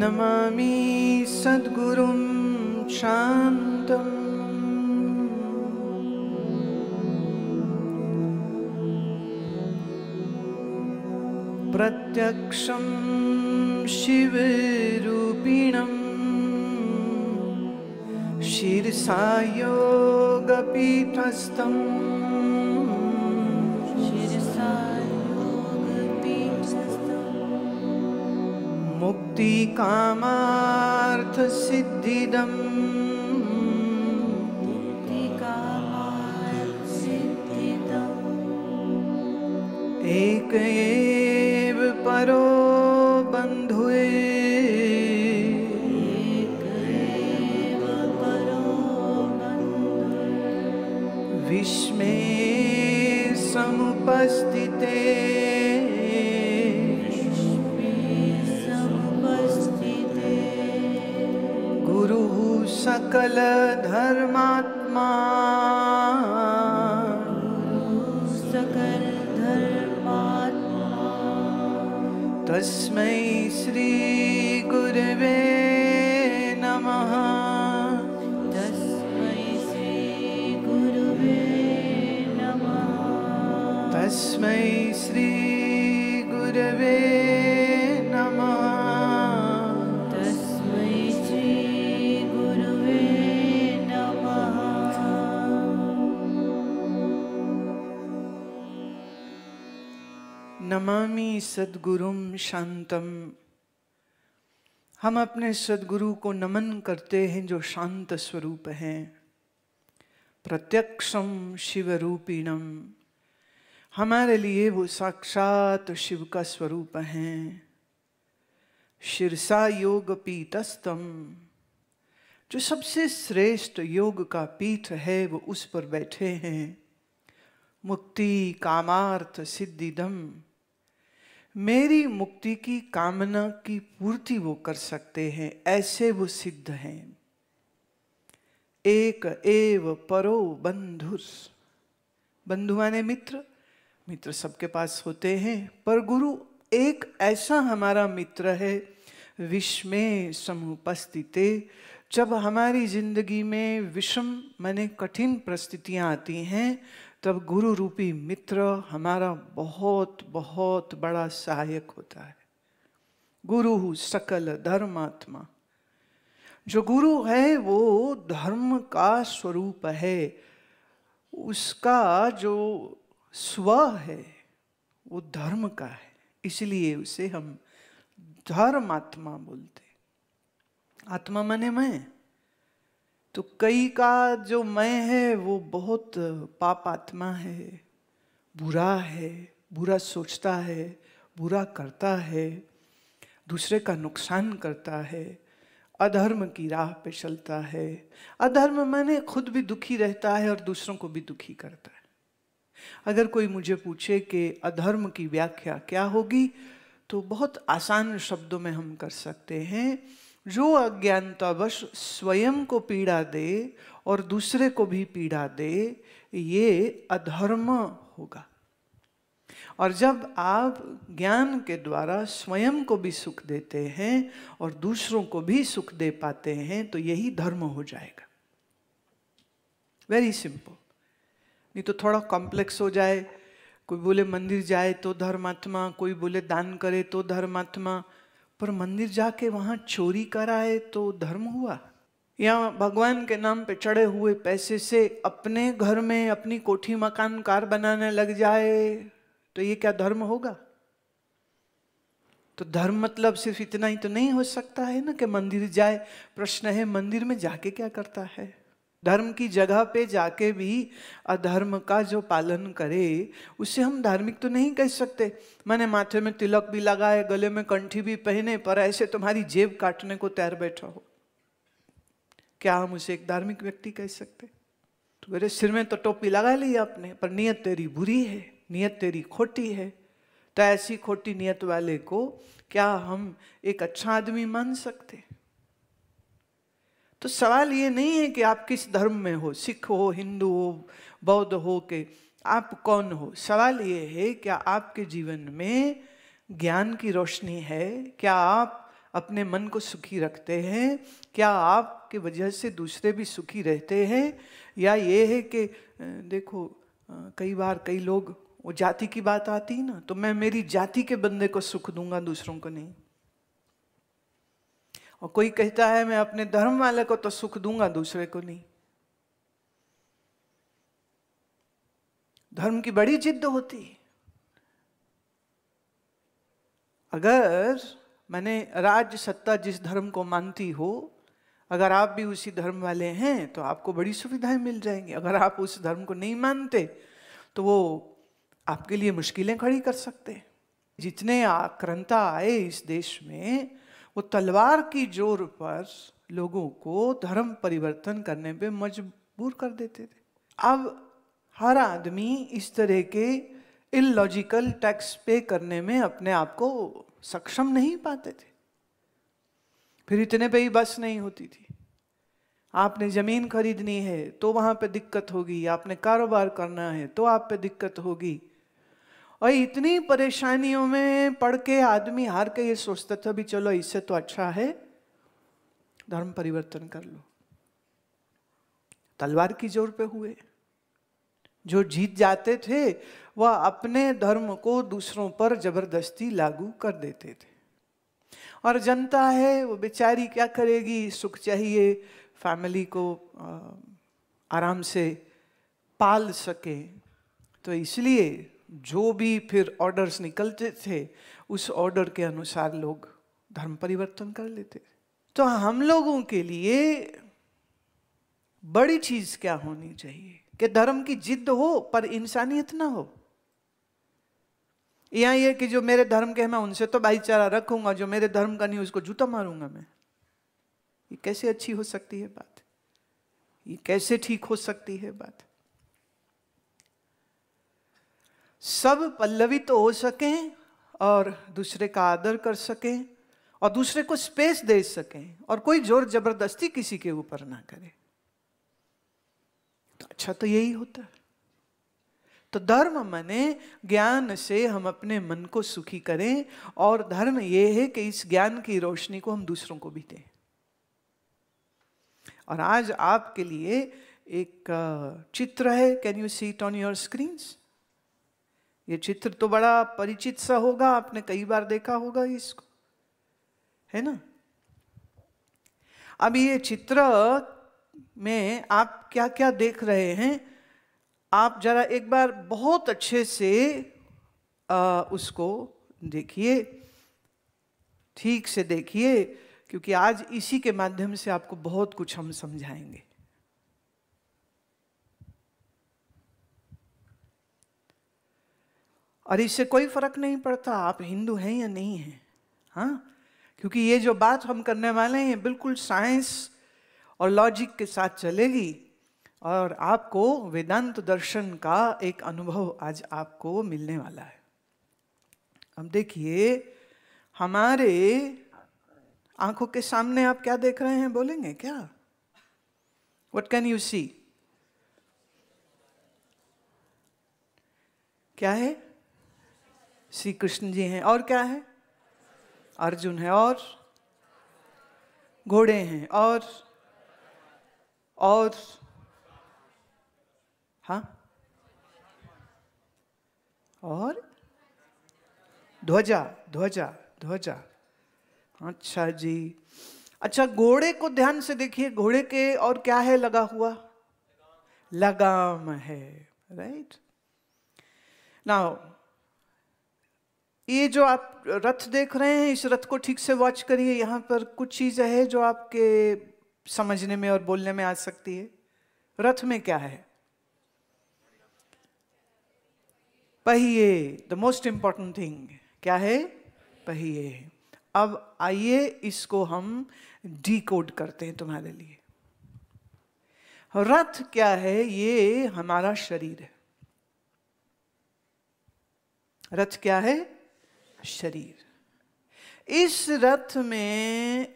नमामि सद्गुरुं शान्तम् प्रत्यक्षं शिवरूपिणं शिरसायोगपि त्वस्तं शिरसा मुक्ति मुक्ति मुक्तिकामार्थसिद्धिदम् एक एव परो बंधुए विश्वे समुपस्थिते सकल धर्मात्मा सकलधर्मात्मा सकलधर्मात्मा तस्मै श्रीगुरवे नमः तस्मै श्रीगुरुवे नमः तस्मै श्री नमामि सदगुरुम शांतम हम अपने सदगुरु को नमन करते हैं जो शांत स्वरूप हैं प्रत्यक्षम शिव रूपिणम हमारे लिए वो साक्षात शिव का स्वरूप हैं शीर्षा योग पीतस्तम जो सबसे श्रेष्ठ योग का पीठ है वो उस पर बैठे हैं मुक्ति कामार्थ सिद्धिदम मेरी मुक्ति की कामना की पूर्ति वो कर सकते हैं ऐसे वो सिद्ध हैं एक एव परो बंधुर बंधु माने मित्र मित्र सबके पास होते हैं पर गुरु एक ऐसा हमारा मित्र है विश्व में समुपस्थिते जब हमारी जिंदगी में विषम माने कठिन परिस्थितियाँ आती हैं तब गुरु रूपी मित्र हमारा बहुत बहुत बड़ा सहायक होता है गुरु सकल धर्मात्मा जो गुरु है वो धर्म का स्वरूप है उसका जो स्व है वो धर्म का है इसलिए उसे हम धर्म आत्मा बोलते आत्मा मने मैं तो कई का जो मैं है वो बहुत पाप आत्मा है बुरा है बुरा सोचता है बुरा करता है दूसरे का नुकसान करता है अधर्म की राह पे चलता है अधर्म मैंने खुद भी दुखी रहता है और दूसरों को भी दुखी करता है अगर कोई मुझे पूछे कि अधर्म की व्याख्या क्या होगी तो बहुत आसान शब्दों में हम कर सकते हैं जो अज्ञानतावश तो स्वयं को पीड़ा दे और दूसरे को भी पीड़ा दे ये अधर्म होगा और जब आप ज्ञान के द्वारा स्वयं को भी सुख देते हैं और दूसरों को भी सुख दे पाते हैं तो यही धर्म हो जाएगा वेरी सिंपल नहीं तो थोड़ा कॉम्प्लेक्स हो जाए कोई बोले मंदिर जाए तो धर्मात्मा कोई बोले दान करे तो धर्मात्मा पर मंदिर जाके वहां चोरी कराए तो धर्म हुआ या भगवान के नाम पे चढ़े हुए पैसे से अपने घर में अपनी कोठी मकान कार बनाने लग जाए तो ये क्या धर्म होगा तो धर्म मतलब सिर्फ इतना ही तो नहीं हो सकता है ना कि मंदिर जाए प्रश्न है मंदिर में जाके क्या करता है धर्म की जगह पे जाके भी अधर्म का जो पालन करे उसे हम धार्मिक तो नहीं कह सकते मैंने माथे में तिलक भी लगाए गले में कंठी भी पहने पर ऐसे तुम्हारी जेब काटने को तैर बैठा हो क्या हम उसे एक धार्मिक व्यक्ति कह सकते तो मेरे सिर में तो टोपी लगा ली आपने पर नियत तेरी बुरी है नियत तेरी खोटी है तो ऐसी खोटी नियत वाले को क्या हम एक अच्छा आदमी मान सकते तो सवाल ये नहीं है कि आप किस धर्म में हो सिख हो हिंदू हो बौद्ध हो के आप कौन हो सवाल ये है क्या आपके जीवन में ज्ञान की रोशनी है क्या आप अपने मन को सुखी रखते हैं क्या आपके वजह से दूसरे भी सुखी रहते हैं या ये है कि देखो कई बार कई लोग वो जाति की बात आती ना तो मैं मेरी जाति के बंदे को सुख दूंगा दूसरों को नहीं और कोई कहता है मैं अपने धर्म वाले को तो सुख दूंगा दूसरे को नहीं धर्म की बड़ी जिद्द होती है अगर मैंने राज्य सत्ता जिस धर्म को मानती हो अगर आप भी उसी धर्म वाले हैं तो आपको बड़ी सुविधाएं मिल जाएंगी अगर आप उस धर्म को नहीं मानते तो वो आपके लिए मुश्किलें खड़ी कर सकते हैं जितने आक्रंता आए इस देश में वो तलवार की जोर पर लोगों को धर्म परिवर्तन करने पे मजबूर कर देते थे अब हर आदमी इस तरह के इलॉजिकल टैक्स पे करने में अपने आप को सक्षम नहीं पाते थे फिर इतने पे ही बस नहीं होती थी आपने ज़मीन खरीदनी है तो वहां पे दिक्कत होगी आपने कारोबार करना है तो आप पे दिक्कत होगी और इतनी परेशानियों में पढ़ के आदमी हार के ये सोचता था भी चलो इससे तो अच्छा है धर्म परिवर्तन कर लो तलवार की जोर पे हुए जो जीत जाते थे वह अपने धर्म को दूसरों पर जबरदस्ती लागू कर देते थे और जनता है वो बेचारी क्या करेगी सुख चाहिए फैमिली को आराम से पाल सके तो इसलिए जो भी फिर ऑर्डर्स निकलते थे उस ऑर्डर के अनुसार लोग धर्म परिवर्तन कर लेते तो हम लोगों के लिए बड़ी चीज क्या होनी चाहिए कि धर्म की जिद हो पर इंसानियत ना हो या ये कि जो मेरे धर्म के हैं मैं उनसे तो भाईचारा रखूंगा जो मेरे धर्म का नहीं उसको जूता मारूंगा मैं ये कैसे अच्छी हो सकती है बात ये कैसे ठीक हो सकती है बात सब पल्लवित तो हो सकें और दूसरे का आदर कर सकें और दूसरे को स्पेस दे सकें और कोई जोर जबरदस्ती किसी के ऊपर ना करे तो अच्छा तो यही होता है तो धर्म मने ज्ञान से हम अपने मन को सुखी करें और धर्म यह है कि इस ज्ञान की रोशनी को हम दूसरों को भी दें और आज आपके लिए एक चित्र है can you see it on your screens ये चित्र तो बड़ा परिचित सा होगा आपने कई बार देखा होगा इसको है ना अब ये चित्र में आप क्या क्या देख रहे हैं आप जरा एक बार बहुत अच्छे से आ, उसको देखिए ठीक से देखिए क्योंकि आज इसी के माध्यम से आपको बहुत कुछ हम समझाएंगे और इससे कोई फर्क नहीं पड़ता आप हिंदू हैं या नहीं हैं हाँ क्योंकि ये जो बात हम करने वाले हैं बिल्कुल साइंस और लॉजिक के साथ चलेगी और आपको वेदांत दर्शन का एक अनुभव आज आपको मिलने वाला है अब देखिए हमारे आंखों के सामने आप क्या देख रहे हैं बोलेंगे क्या वट कैन यू सी क्या है श्री कृष्ण जी हैं और क्या है अर्जुन है और घोड़े हैं और और हाँ और ध्वजा ध्वजा ध्वजा अच्छा जी अच्छा घोड़े को ध्यान से देखिए घोड़े के और क्या है लगा हुआ लगाम है राइट नाउ ये जो आप रथ देख रहे हैं इस रथ को ठीक से वॉच करिए यहाँ पर कुछ चीज़ें है जो आपके समझने में और बोलने में आ सकती है रथ में क्या है पहिए द मोस्ट इंपॉर्टेंट थिंग क्या है पहिए अब आइए इसको हम डीकोड करते हैं तुम्हारे लिए रथ क्या है ये हमारा शरीर है रथ क्या है शरीर इस रथ में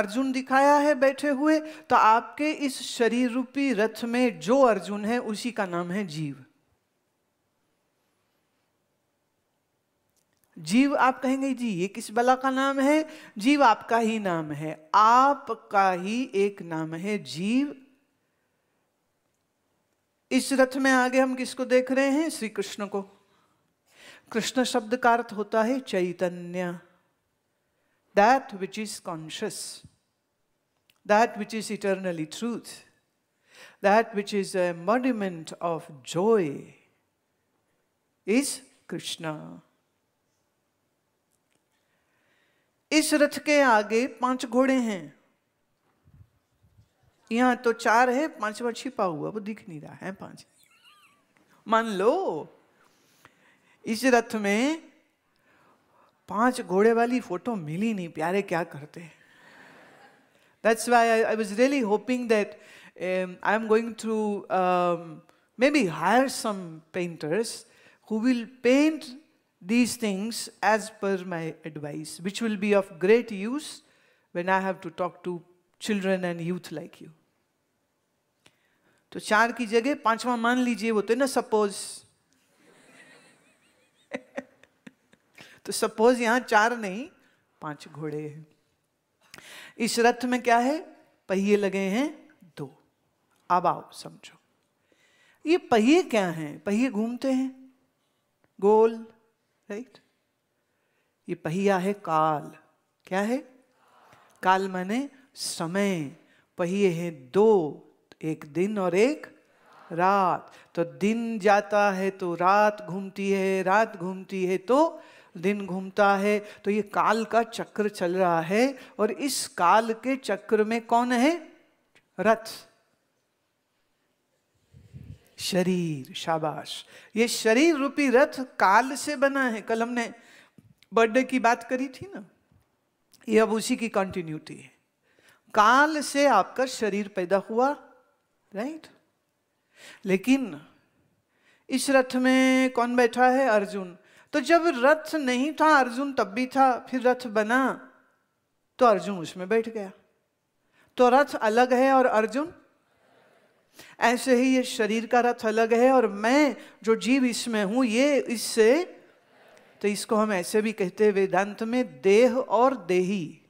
अर्जुन दिखाया है बैठे हुए तो आपके इस शरीर रूपी रथ में जो अर्जुन है उसी का नाम है जीव जीव आप कहेंगे जी ये किस बला का नाम है जीव आपका ही नाम है आपका ही एक नाम है जीव इस रथ में आगे हम किसको देख रहे हैं श्री कृष्ण को कृष्ण शब्द का अर्थ होता है चैतन्य that which is conscious that which is eternally truth that which is a monument of joy is Krishna इस रथ के आगे पांच घोड़े हैं यहां तो चार है पांचवा छिपा हुआ वो दिख नहीं रहा है पांच मान लो इस रथ में पांच घोड़े वाली फोटो मिली नहीं प्यारे क्या करते that's why I was really hoping that I am going through maybe hire some painters who will paint these things as per my advice which will be of great use when I have to talk to children and youth like you तो चार की जगह पांचवा मान लीजिए वो तो ना सपोज़ तो सपोज यहां चार नहीं पांच घोड़े हैं इस रथ में क्या है पहिए लगे हैं दो अब आओ समझो ये पहिए क्या हैं पहिए घूमते हैं गोल राइट ये पहिया है काल क्या है काल माने समय पहिए हैं दो एक दिन और एक रात तो दिन जाता है तो रात घूमती है रात घूमती है तो दिन घूमता है तो ये काल का चक्र चल रहा है और इस काल के चक्र में कौन है रथ शरीर शाबाश ये शरीर रूपी रथ काल से बना है कल हमने बर्थडे की बात करी थी ना ये अब उसी की कंटिन्यूटी है काल से आपका शरीर पैदा हुआ राइट लेकिन इस रथ में कौन बैठा है अर्जुन तो जब रथ नहीं था अर्जुन तब भी था फिर रथ बना तो अर्जुन उसमें बैठ गया तो रथ अलग है और अर्जुन ऐसे ही ये शरीर का रथ अलग है और मैं जो जीव इसमें हूं ये इससे तो इसको हम ऐसे भी कहते हैं वेदांत में देह और देही